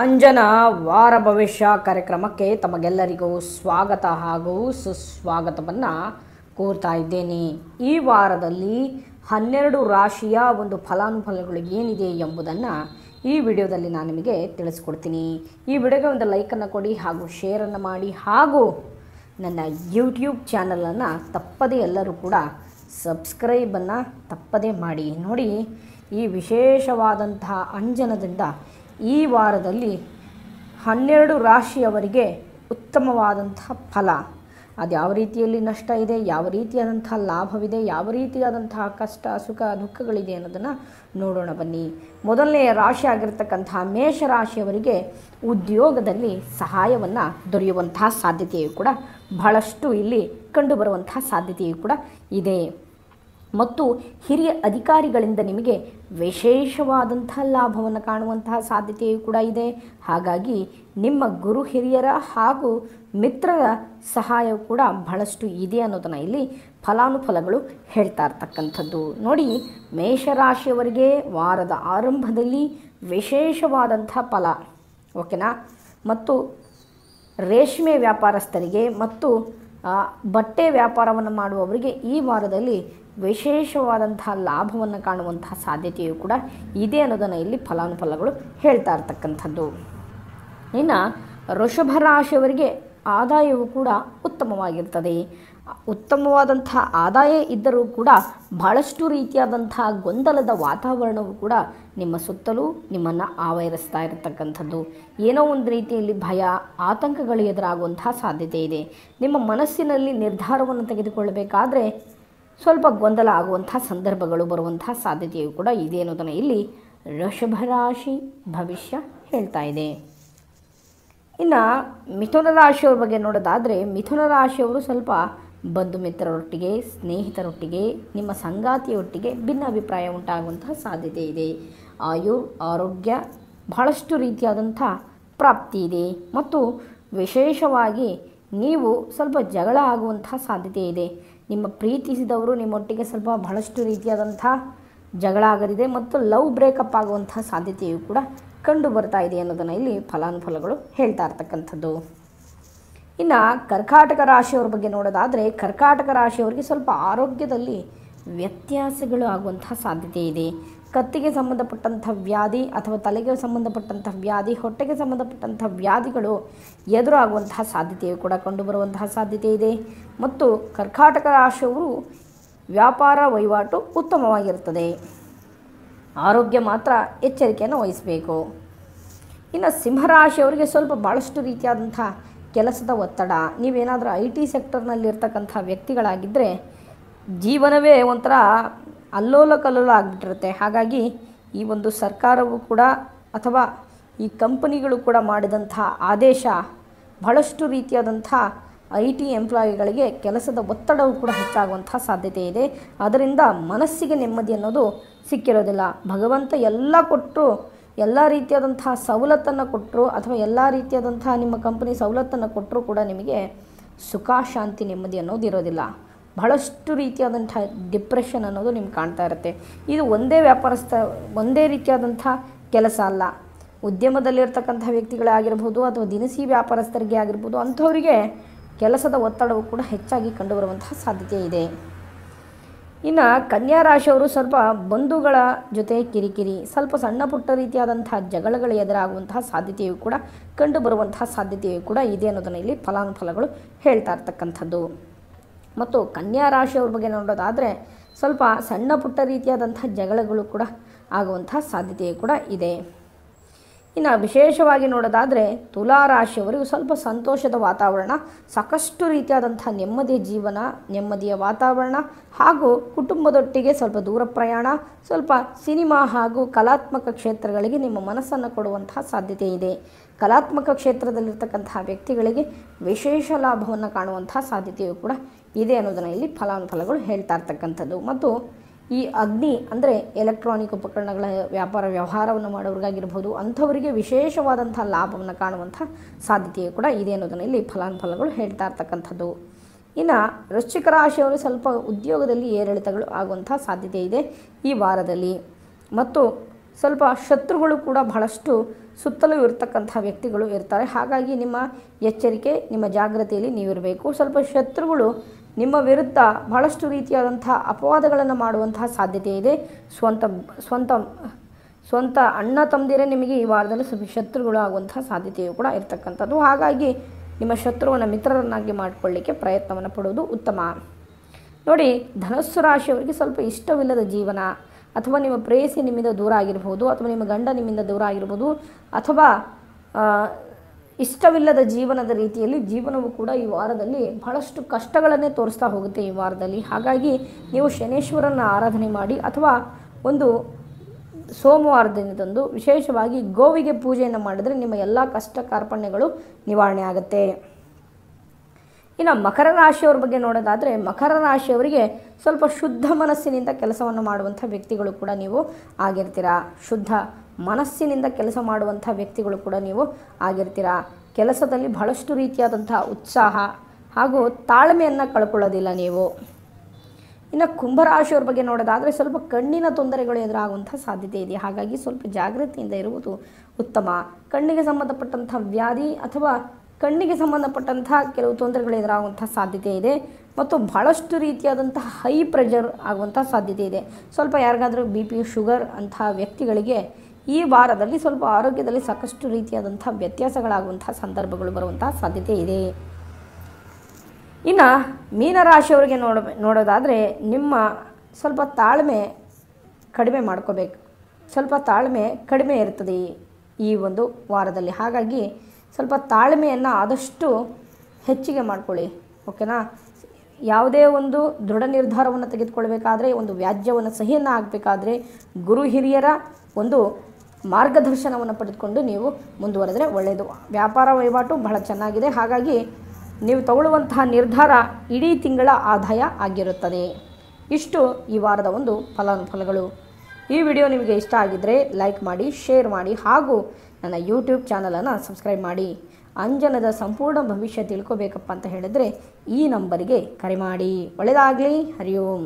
ಅಂಜನ ವಾರ ಭವಿಷ್ಯ ಕಾರ್ಯಕ್ರಮಕ್ಕೆ ತಮಗೆಲ್ಲರಿಗೂ ಸ್ವಾಗತ ಹಾಗೂ ಸುಸ್ವಾಗತವನ್ನು ಕೋರ್ತಾ ಇದ್ದೇನೆ ಈ ವಾರದಲ್ಲಿ ಹನ್ನೆರಡು ರಾಶಿಯ ಒಂದು ಫಲಾನುಫಲಗಳು ಏನಿದೆ ಎಂಬುದನ್ನು ಈ ವಿಡಿಯೋದಲ್ಲಿ ನಾನು ನಿಮಗೆ ತಿಳಿಸ್ಕೊಡ್ತೀನಿ ಈ ವಿಡಿಯೋಗೆ ಒಂದು ಲೈಕನ್ನು ಕೊಡಿ ಹಾಗೂ ಶೇರನ್ನು ಮಾಡಿ ಹಾಗೂ ನನ್ನ ಯೂಟ್ಯೂಬ್ ಚಾನಲನ್ನು ತಪ್ಪದೇ ಎಲ್ಲರೂ ಕೂಡ ಸಬ್ಸ್ಕ್ರೈಬನ್ನು ತಪ್ಪದೇ ಮಾಡಿ ನೋಡಿ ಈ ವಿಶೇಷವಾದಂತಹ ಅಂಜನದಿಂದ ಈ ವಾರದಲ್ಲಿ ಹನ್ನೆರಡು ರಾಶಿಯವರಿಗೆ ಉತ್ತಮವಾದಂಥ ಫಲ ಅದು ಯಾವ ರೀತಿಯಲ್ಲಿ ನಷ್ಟ ಇದೆ ಯಾವ ರೀತಿಯಾದಂಥ ಲಾಭವಿದೆ ಯಾವ ರೀತಿಯಾದಂತಹ ಕಷ್ಟ ಸುಖ ದುಃಖಗಳಿದೆ ಅನ್ನೋದನ್ನು ನೋಡೋಣ ಬನ್ನಿ ಮೊದಲನೆಯ ರಾಶಿ ಮೇಷ ಮೇಷರಾಶಿಯವರಿಗೆ ಉದ್ಯೋಗದಲ್ಲಿ ಸಹಾಯವನ್ನು ದೊರೆಯುವಂತಹ ಸಾಧ್ಯತೆಯು ಕೂಡ ಬಹಳಷ್ಟು ಇಲ್ಲಿ ಕಂಡುಬರುವಂತಹ ಸಾಧ್ಯತೆಯು ಕೂಡ ಇದೆ ಮತ್ತು ಹಿರಿಯ ಅಧಿಕಾರಿಗಳಿಂದ ನಿಮಗೆ ವಿಶೇಷವಾದಂಥ ಲಾಭವನ್ನು ಕಾಣುವಂತಹ ಸಾಧ್ಯತೆಯೂ ಕೂಡ ಇದೆ ಹಾಗಾಗಿ ನಿಮ್ಮ ಗುರು ಹಿರಿಯರ ಹಾಗೂ ಮಿತ್ರರ ಸಹಾಯ ಕೂಡ ಬಹಳಷ್ಟು ಇದೆ ಅನ್ನೋದನ್ನು ಇಲ್ಲಿ ಫಲಾನುಫಲಗಳು ಹೇಳ್ತಾ ಇರ್ತಕ್ಕಂಥದ್ದು ನೋಡಿ ಮೇಷರಾಶಿಯವರಿಗೆ ವಾರದ ಆರಂಭದಲ್ಲಿ ವಿಶೇಷವಾದಂಥ ಫಲ ಓಕೆನಾ ಮತ್ತು ರೇಷ್ಮೆ ವ್ಯಾಪಾರಸ್ಥರಿಗೆ ಮತ್ತು ಬಟ್ಟೆ ವ್ಯಾಪಾರವನ್ನು ಮಾಡುವವರಿಗೆ ಈ ವಾರದಲ್ಲಿ ವಿಶೇಷವಾದಂತಹ ಲಾಭವನ್ನು ಕಾಣುವಂತಹ ಸಾಧ್ಯತೆಯು ಕೂಡ ಇದೆ ಅನ್ನೋದನ್ನು ಇಲ್ಲಿ ಫಲಾನುಫಲಗಳು ಹೇಳ್ತಾ ಇರ್ತಕ್ಕಂಥದ್ದು ಇನ್ನು ವೃಷಭ ರಾಶಿಯವರಿಗೆ ಆದಾಯವು ಕೂಡ ಉತ್ತಮವಾಗಿರ್ತದೆ ಉತ್ತಮವಾದಂಥ ಆದಾಯ ಇದ್ದರೂ ಕೂಡ ಬಹಳಷ್ಟು ರೀತಿಯಾದಂಥ ಗೊಂದಲದ ವಾತಾವರಣವು ಕೂಡ ನಿಮ್ಮ ಸುತ್ತಲೂ ನಿಮ್ಮನ್ನು ಆವರಿಸ್ತಾ ಇರತಕ್ಕಂಥದ್ದು ಏನೋ ಒಂದು ರೀತಿಯಲ್ಲಿ ಭಯ ಆತಂಕಗಳು ಎದುರಾಗುವಂತಹ ಸಾಧ್ಯತೆ ಇದೆ ನಿಮ್ಮ ಮನಸ್ಸಿನಲ್ಲಿ ನಿರ್ಧಾರವನ್ನು ತೆಗೆದುಕೊಳ್ಳಬೇಕಾದ್ರೆ ಸ್ವಲ್ಪ ಗೊಂದಲ ಆಗುವಂಥ ಸಂದರ್ಭಗಳು ಬರುವಂತಹ ಸಾಧ್ಯತೆಯು ಕೂಡ ಇದೆ ಅನ್ನೋದನ್ನು ಇಲ್ಲಿ ರಾಶಿ ಭವಿಷ್ಯ ಹೇಳ್ತಾ ಇದೆ ಇನ್ನು ಮಿಥುನ ರಾಶಿಯವ್ರ ಬಗ್ಗೆ ನೋಡೋದಾದರೆ ಮಿಥುನ ರಾಶಿಯವರು ಸ್ವಲ್ಪ ಬಂಧು ಮಿತ್ರರೊಟ್ಟಿಗೆ ಸ್ನೇಹಿತರೊಟ್ಟಿಗೆ ನಿಮ್ಮ ಸಂಗಾತಿಯೊಟ್ಟಿಗೆ ಅಭಿಪ್ರಾಯ ಉಂಟಾಗುವಂತಹ ಸಾಧ್ಯತೆ ಇದೆ ಆಯು ಆರೋಗ್ಯ ಬಹಳಷ್ಟು ರೀತಿಯಾದಂಥ ಪ್ರಾಪ್ತಿ ಇದೆ ಮತ್ತು ವಿಶೇಷವಾಗಿ ನೀವು ಸ್ವಲ್ಪ ಜಗಳ ಆಗುವಂತಹ ಸಾಧ್ಯತೆ ಇದೆ ನಿಮ್ಮ ಪ್ರೀತಿಸಿದವರು ನಿಮ್ಮೊಟ್ಟಿಗೆ ಸ್ವಲ್ಪ ಬಹಳಷ್ಟು ರೀತಿಯಾದಂಥ ಜಗಳ ಆಗಲಿದೆ ಮತ್ತು ಲವ್ ಬ್ರೇಕಪ್ ಆಗುವಂಥ ಸಾಧ್ಯತೆಯು ಕೂಡ ಕಂಡು ಬರ್ತಾ ಇದೆ ಅನ್ನೋದನ್ನು ಇಲ್ಲಿ ಫಲಾನುಫಲಗಳು ಹೇಳ್ತಾ ಇರ್ತಕ್ಕಂಥದ್ದು ಇನ್ನು ಕರ್ಕಾಟಕ ರಾಶಿಯವ್ರ ಬಗ್ಗೆ ನೋಡೋದಾದರೆ ಕರ್ಕಾಟಕ ರಾಶಿಯವರಿಗೆ ಸ್ವಲ್ಪ ಆರೋಗ್ಯದಲ್ಲಿ ವ್ಯತ್ಯಾಸಗಳು ಆಗುವಂಥ ಸಾಧ್ಯತೆ ಇದೆ ಕತ್ತಿಗೆ ಸಂಬಂಧಪಟ್ಟಂಥ ವ್ಯಾಧಿ ಅಥವಾ ತಲೆಗೆ ಸಂಬಂಧಪಟ್ಟಂಥ ವ್ಯಾಧಿ ಹೊಟ್ಟೆಗೆ ಸಂಬಂಧಪಟ್ಟಂಥ ವ್ಯಾಧಿಗಳು ಎದುರಾಗುವಂತಹ ಸಾಧ್ಯತೆಯು ಕೂಡ ಕಂಡುಬರುವಂತಹ ಸಾಧ್ಯತೆ ಇದೆ ಮತ್ತು ಕರ್ಕಾಟಕ ರಾಶಿಯವರು ವ್ಯಾಪಾರ ವಹಿವಾಟು ಉತ್ತಮವಾಗಿರುತ್ತದೆ ಆರೋಗ್ಯ ಮಾತ್ರ ಎಚ್ಚರಿಕೆಯನ್ನು ವಹಿಸಬೇಕು ಇನ್ನು ಸಿಂಹರಾಶಿಯವರಿಗೆ ಸ್ವಲ್ಪ ಭಾಳಷ್ಟು ರೀತಿಯಾದಂಥ ಕೆಲಸದ ಒತ್ತಡ ನೀವೇನಾದರೂ ಐ ಟಿ ಸೆಕ್ಟರ್ನಲ್ಲಿರ್ತಕ್ಕಂಥ ವ್ಯಕ್ತಿಗಳಾಗಿದ್ದರೆ ಜೀವನವೇ ಒಂಥರ ಅಲ್ಲೋಲ ಕಲ್ಲೋಲ ಆಗಿಬಿಟ್ಟಿರುತ್ತೆ ಹಾಗಾಗಿ ಈ ಒಂದು ಸರ್ಕಾರವು ಕೂಡ ಅಥವಾ ಈ ಕಂಪನಿಗಳು ಕೂಡ ಮಾಡಿದಂಥ ಆದೇಶ ಬಹಳಷ್ಟು ರೀತಿಯಾದಂಥ ಐ ಟಿ ಎಂಪ್ಲಾಯಿಗಳಿಗೆ ಕೆಲಸದ ಒತ್ತಡವು ಕೂಡ ಹೆಚ್ಚಾಗುವಂಥ ಸಾಧ್ಯತೆ ಇದೆ ಅದರಿಂದ ಮನಸ್ಸಿಗೆ ನೆಮ್ಮದಿ ಅನ್ನೋದು ಸಿಕ್ಕಿರೋದಿಲ್ಲ ಭಗವಂತ ಎಲ್ಲ ಕೊಟ್ಟರು ಎಲ್ಲ ರೀತಿಯಾದಂಥ ಸವಲತ್ತನ್ನು ಕೊಟ್ಟರು ಅಥವಾ ಎಲ್ಲ ರೀತಿಯಾದಂಥ ನಿಮ್ಮ ಕಂಪನಿ ಸವಲತ್ತನ್ನು ಕೊಟ್ಟರೂ ಕೂಡ ನಿಮಗೆ ಸುಖ ಶಾಂತಿ ನೆಮ್ಮದಿ ಅನ್ನೋದು ಇರೋದಿಲ್ಲ ಬಹಳಷ್ಟು ರೀತಿಯಾದಂಥ ಡಿಪ್ರೆಷನ್ ಅನ್ನೋದು ನಿಮ್ಗೆ ಕಾಣ್ತಾ ಇರುತ್ತೆ ಇದು ಒಂದೇ ವ್ಯಾಪಾರಸ್ಥ ಒಂದೇ ರೀತಿಯಾದಂಥ ಕೆಲಸ ಅಲ್ಲ ಉದ್ಯಮದಲ್ಲಿರ್ತಕ್ಕಂಥ ವ್ಯಕ್ತಿಗಳೇ ಆಗಿರ್ಬೋದು ಅಥವಾ ದಿನಸಿ ವ್ಯಾಪಾರಸ್ಥರಿಗೆ ಆಗಿರ್ಬೋದು ಅಂಥವರಿಗೆ ಕೆಲಸದ ಒತ್ತಡವು ಕೂಡ ಹೆಚ್ಚಾಗಿ ಕಂಡುಬರುವಂತಹ ಸಾಧ್ಯತೆ ಇದೆ ಇನ್ನು ಕನ್ಯಾ ರಾಶಿಯವರು ಸ್ವಲ್ಪ ಬಂಧುಗಳ ಜೊತೆ ಕಿರಿಕಿರಿ ಸ್ವಲ್ಪ ಸಣ್ಣ ಪುಟ್ಟ ರೀತಿಯಾದಂತಹ ಜಗಳಗಳು ಎದುರಾಗುವಂತಹ ಸಾಧ್ಯತೆಯು ಕೂಡ ಕಂಡುಬರುವಂತಹ ಸಾಧ್ಯತೆಯು ಕೂಡ ಇದೆ ಅನ್ನೋದನ್ನು ಇಲ್ಲಿ ಫಲಾನುಫಲಗಳು ಹೇಳ್ತಾ ಇರ್ತಕ್ಕಂಥದ್ದು ಮತ್ತು ಕನ್ಯಾ ರಾಶಿಯವ್ರ ಬಗ್ಗೆ ನೋಡೋದಾದರೆ ಸ್ವಲ್ಪ ಸಣ್ಣ ಪುಟ್ಟ ರೀತಿಯಾದಂಥ ಜಗಳಗಳು ಕೂಡ ಆಗುವಂಥ ಸಾಧ್ಯತೆ ಕೂಡ ಇದೆ ಇನ್ನು ವಿಶೇಷವಾಗಿ ನೋಡೋದಾದರೆ ತುಲಾ ರಾಶಿಯವರಿಗೂ ಸ್ವಲ್ಪ ಸಂತೋಷದ ವಾತಾವರಣ ಸಾಕಷ್ಟು ರೀತಿಯಾದಂಥ ನೆಮ್ಮದಿಯ ಜೀವನ ನೆಮ್ಮದಿಯ ವಾತಾವರಣ ಹಾಗೂ ಕುಟುಂಬದೊಟ್ಟಿಗೆ ಸ್ವಲ್ಪ ದೂರ ಪ್ರಯಾಣ ಸ್ವಲ್ಪ ಸಿನಿಮಾ ಹಾಗೂ ಕಲಾತ್ಮಕ ಕ್ಷೇತ್ರಗಳಿಗೆ ನಿಮ್ಮ ಮನಸ್ಸನ್ನು ಕೊಡುವಂತಹ ಸಾಧ್ಯತೆ ಇದೆ ಕಲಾತ್ಮಕ ಕ್ಷೇತ್ರದಲ್ಲಿರ್ತಕ್ಕಂತಹ ವ್ಯಕ್ತಿಗಳಿಗೆ ವಿಶೇಷ ಲಾಭವನ್ನು ಕಾಣುವಂತಹ ಸಾಧ್ಯತೆಯೂ ಕೂಡ ಇದೆ ಅನ್ನೋದನ್ನು ಇಲ್ಲಿ ಫಲಾನುಫಲಗಳು ಹೇಳ್ತಾ ಇರ್ತಕ್ಕಂಥದ್ದು ಮತ್ತು ಈ ಅಗ್ನಿ ಅಂದರೆ ಎಲೆಕ್ಟ್ರಾನಿಕ್ ಉಪಕರಣಗಳ ವ್ಯಾಪಾರ ವ್ಯವಹಾರವನ್ನು ಮಾಡೋರಿಗಾಗಿರ್ಬೋದು ಅಂಥವರಿಗೆ ವಿಶೇಷವಾದಂಥ ಲಾಭವನ್ನು ಕಾಣುವಂಥ ಸಾಧ್ಯತೆಯು ಕೂಡ ಇದೆ ಅನ್ನೋದನ್ನು ಇಲ್ಲಿ ಫಲಾನುಫಲಗಳು ಹೇಳ್ತಾ ಇರ್ತಕ್ಕಂಥದ್ದು ಇನ್ನು ವೃಶ್ಚಿಕ ರಾಶಿಯವರು ಸ್ವಲ್ಪ ಉದ್ಯೋಗದಲ್ಲಿ ಏರಿಳಿತಗಳು ಆಗುವಂಥ ಸಾಧ್ಯತೆ ಇದೆ ಈ ವಾರದಲ್ಲಿ ಮತ್ತು ಸ್ವಲ್ಪ ಶತ್ರುಗಳು ಕೂಡ ಬಹಳಷ್ಟು ಸುತ್ತಲೂ ಇರತಕ್ಕಂಥ ವ್ಯಕ್ತಿಗಳು ಇರ್ತಾರೆ ಹಾಗಾಗಿ ನಿಮ್ಮ ಎಚ್ಚರಿಕೆ ನಿಮ್ಮ ಜಾಗ್ರತೆಯಲ್ಲಿ ನೀವಿರಬೇಕು ಸ್ವಲ್ಪ ಶತ್ರುಗಳು ನಿಮ್ಮ ವಿರುದ್ಧ ಬಹಳಷ್ಟು ರೀತಿಯಾದಂತಹ ಅಪವಾದಗಳನ್ನು ಮಾಡುವಂತಹ ಸಾಧ್ಯತೆ ಇದೆ ಸ್ವಂತ ಸ್ವಂತ ಸ್ವಂತ ಅಣ್ಣ ತಮ್ಮದಿರೇ ನಿಮಗೆ ಈ ವಾರದಲ್ಲಿ ಸ್ವಲ್ಪ ಶತ್ರುಗಳು ಆಗುವಂತಹ ಸಾಧ್ಯತೆಯು ಕೂಡ ಇರತಕ್ಕಂಥದ್ದು ಹಾಗಾಗಿ ನಿಮ್ಮ ಶತ್ರುವನ್ನು ಮಿತ್ರರನ್ನಾಗಿ ಮಾಡಿಕೊಳ್ಳಿಕ್ಕೆ ಪ್ರಯತ್ನವನ್ನು ಪಡುವುದು ಉತ್ತಮ ನೋಡಿ ಧನಸ್ಸು ರಾಶಿಯವರಿಗೆ ಸ್ವಲ್ಪ ಇಷ್ಟವಿಲ್ಲದ ಜೀವನ ಅಥವಾ ನಿಮ್ಮ ಪ್ರೇಯಸಿ ನಿಮ್ಮಿಂದ ದೂರ ಆಗಿರ್ಬೋದು ಅಥವಾ ನಿಮ್ಮ ಗಂಡ ನಿಮ್ಮಿಂದ ದೂರ ಆಗಿರ್ಬೋದು ಅಥವಾ ಇಷ್ಟವಿಲ್ಲದ ಜೀವನದ ರೀತಿಯಲ್ಲಿ ಜೀವನವು ಕೂಡ ಈ ವಾರದಲ್ಲಿ ಬಹಳಷ್ಟು ಕಷ್ಟಗಳನ್ನೇ ತೋರಿಸ್ತಾ ಹೋಗುತ್ತೆ ಈ ವಾರದಲ್ಲಿ ಹಾಗಾಗಿ ನೀವು ಶನೇಶ್ವರನ ಆರಾಧನೆ ಮಾಡಿ ಅಥವಾ ಒಂದು ಸೋಮವಾರ ದಿನದಂದು ವಿಶೇಷವಾಗಿ ಗೋವಿಗೆ ಪೂಜೆಯನ್ನು ಮಾಡಿದರೆ ನಿಮ್ಮ ಎಲ್ಲ ಕಷ್ಟ ಕಾರ್ಪಣ್ಯಗಳು ನಿವಾರಣೆ ಆಗುತ್ತೆ ಇನ್ನು ಮಕರ ರಾಶಿಯವ್ರ ಬಗ್ಗೆ ನೋಡೋದಾದರೆ ಮಕರ ರಾಶಿಯವರಿಗೆ ಸ್ವಲ್ಪ ಶುದ್ಧ ಮನಸ್ಸಿನಿಂದ ಕೆಲಸವನ್ನು ಮಾಡುವಂಥ ವ್ಯಕ್ತಿಗಳು ಕೂಡ ನೀವು ಆಗಿರ್ತೀರಾ ಶುದ್ಧ ಮನಸ್ಸಿನಿಂದ ಕೆಲಸ ಮಾಡುವಂಥ ವ್ಯಕ್ತಿಗಳು ಕೂಡ ನೀವು ಆಗಿರ್ತೀರ ಕೆಲಸದಲ್ಲಿ ಬಹಳಷ್ಟು ರೀತಿಯಾದಂಥ ಉತ್ಸಾಹ ಹಾಗೂ ತಾಳ್ಮೆಯನ್ನು ಕಳ್ಕೊಳ್ಳೋದಿಲ್ಲ ನೀವು ಇನ್ನು ಕುಂಭರಾಶಿಯವ್ರ ಬಗ್ಗೆ ನೋಡೋದಾದರೆ ಸ್ವಲ್ಪ ಕಣ್ಣಿನ ತೊಂದರೆಗಳು ಎದುರಾಗುವಂಥ ಸಾಧ್ಯತೆ ಇದೆ ಹಾಗಾಗಿ ಸ್ವಲ್ಪ ಜಾಗೃತಿಯಿಂದ ಇರುವುದು ಉತ್ತಮ ಕಣ್ಣಿಗೆ ಸಂಬಂಧಪಟ್ಟಂಥ ವ್ಯಾಧಿ ಅಥವಾ ಕಣ್ಣಿಗೆ ಸಂಬಂಧಪಟ್ಟಂಥ ಕೆಲವು ತೊಂದರೆಗಳು ಎದುರಾಗುವಂಥ ಸಾಧ್ಯತೆ ಇದೆ ಮತ್ತು ಬಹಳಷ್ಟು ರೀತಿಯಾದಂಥ ಹೈ ಪ್ರೆಷರ್ ಆಗುವಂಥ ಸಾಧ್ಯತೆ ಇದೆ ಸ್ವಲ್ಪ ಯಾರಿಗಾದರೂ ಬಿ ಪಿ ಶುಗರ್ ಅಂತಹ ವ್ಯಕ್ತಿಗಳಿಗೆ ಈ ವಾರದಲ್ಲಿ ಸ್ವಲ್ಪ ಆರೋಗ್ಯದಲ್ಲಿ ಸಾಕಷ್ಟು ರೀತಿಯಾದಂಥ ವ್ಯತ್ಯಾಸಗಳಾಗುವಂಥ ಸಂದರ್ಭಗಳು ಬರುವಂತಹ ಸಾಧ್ಯತೆ ಇದೆ ಇನ್ನು ಮೀನರಾಶಿಯವರಿಗೆ ನೋಡ ನೋಡೋದಾದರೆ ನಿಮ್ಮ ಸ್ವಲ್ಪ ತಾಳ್ಮೆ ಕಡಿಮೆ ಮಾಡ್ಕೋಬೇಕು ಸ್ವಲ್ಪ ತಾಳ್ಮೆ ಕಡಿಮೆ ಇರ್ತದೆ ಈ ಒಂದು ವಾರದಲ್ಲಿ ಹಾಗಾಗಿ ಸ್ವಲ್ಪ ತಾಳ್ಮೆಯನ್ನು ಆದಷ್ಟು ಹೆಚ್ಚಿಗೆ ಮಾಡ್ಕೊಳ್ಳಿ ಓಕೆನಾ ಯಾವುದೇ ಒಂದು ದೃಢ ನಿರ್ಧಾರವನ್ನು ತೆಗೆದುಕೊಳ್ಬೇಕಾದ್ರೆ ಒಂದು ವ್ಯಾಜ್ಯವನ್ನು ಸಹಿಯನ್ನು ಆಗಬೇಕಾದ್ರೆ ಗುರು ಹಿರಿಯರ ಒಂದು ಮಾರ್ಗದರ್ಶನವನ್ನು ಪಡೆದುಕೊಂಡು ನೀವು ಮುಂದುವರೆದರೆ ಒಳ್ಳೆಯದು ವ್ಯಾಪಾರ ವಹಿವಾಟು ಬಹಳ ಚೆನ್ನಾಗಿದೆ ಹಾಗಾಗಿ ನೀವು ತಗೊಳ್ಳುವಂತಹ ನಿರ್ಧಾರ ಇಡೀ ತಿಂಗಳ ಆದಾಯ ಆಗಿರುತ್ತದೆ ಇಷ್ಟು ಈ ವಾರದ ಒಂದು ಫಲಾನುಫಲಗಳು ಈ ವಿಡಿಯೋ ನಿಮಗೆ ಇಷ್ಟ ಆಗಿದ್ದರೆ ಲೈಕ್ ಮಾಡಿ ಶೇರ್ ಮಾಡಿ ಹಾಗೂ ನನ್ನ ಯೂಟ್ಯೂಬ್ ಚಾನಲನ್ನು ಸಬ್ಸ್ಕ್ರೈಬ್ ಮಾಡಿ ಅಂಜನದ ಸಂಪೂರ್ಣ ಭವಿಷ್ಯ ತಿಳ್ಕೋಬೇಕಪ್ಪ ಅಂತ ಹೇಳಿದರೆ ಈ ನಂಬರಿಗೆ ಕರೆ ಮಾಡಿ ಒಳ್ಳೆಯದಾಗಲಿ ಹರಿ ಓಂ